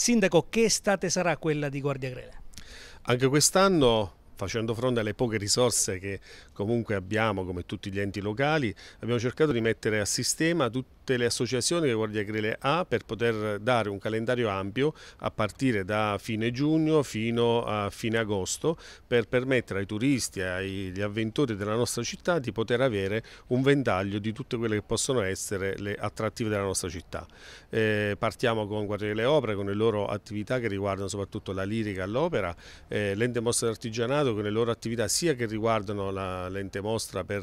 Sindaco, che estate sarà quella di Guardia Grela? Anche quest'anno facendo fronte alle poche risorse che comunque abbiamo come tutti gli enti locali, abbiamo cercato di mettere a sistema tutte le associazioni che Guardia Grile ha per poter dare un calendario ampio a partire da fine giugno fino a fine agosto per permettere ai turisti, agli avventori della nostra città di poter avere un ventaglio di tutte quelle che possono essere le attrattive della nostra città. Eh, partiamo con Guardia delle Opere, con le loro attività che riguardano soprattutto la lirica all'opera, eh, l'ente mostra d'artigianato dimostrato che le loro attività sia che riguardano l'ente mostra per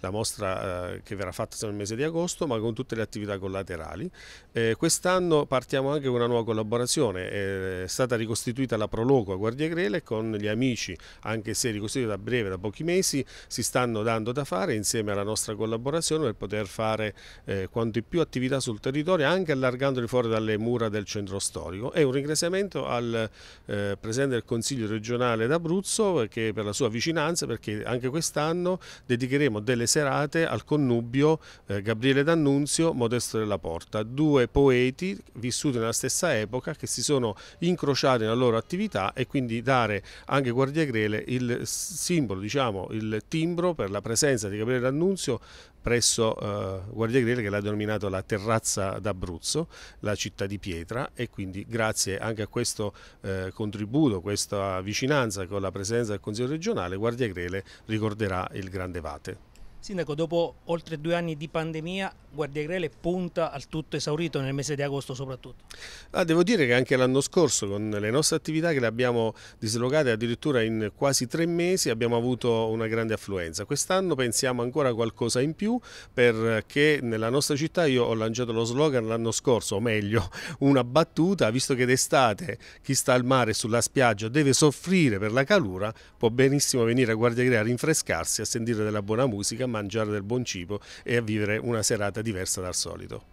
la mostra eh, che verrà fatta nel mese di agosto ma con tutte le attività collaterali. Eh, quest'anno partiamo anche con una nuova collaborazione, eh, è stata ricostituita la Proloco a Guardia Grele con gli amici, anche se ricostituita a breve, da pochi mesi, si stanno dando da fare insieme alla nostra collaborazione per poter fare eh, quanto più attività sul territorio anche allargandoli fuori dalle mura del centro storico. E un ringraziamento al eh, Presidente del Consiglio regionale d'Abruzzo perché, per la sua vicinanza, perché anche quest'anno dedicheremo delle serate al connubio eh, Gabriele D'Annunzio, Modesto della Porta, due poeti vissuti nella stessa epoca che si sono incrociati nella loro attività e quindi dare anche a Guardia Grele il simbolo, diciamo, il timbro per la presenza di Gabriele D'Annunzio presso eh, Guardia Grele che l'ha denominato la terrazza d'Abruzzo, la città di pietra e quindi grazie anche a questo eh, contributo, questa vicinanza con la presenza presidenza del Consiglio regionale Guardia Grele ricorderà il Grande Vate. Sindaco, dopo oltre due anni di pandemia, Guardia Grele punta al tutto esaurito nel mese di agosto soprattutto. Ah, devo dire che anche l'anno scorso con le nostre attività che le abbiamo dislocate addirittura in quasi tre mesi abbiamo avuto una grande affluenza. Quest'anno pensiamo ancora a qualcosa in più perché nella nostra città io ho lanciato lo slogan l'anno scorso, o meglio una battuta, visto che d'estate chi sta al mare sulla spiaggia deve soffrire per la calura, può benissimo venire a Guardia Grele a rinfrescarsi, a sentire della buona musica mangiare del buon cibo e a vivere una serata diversa dal solito.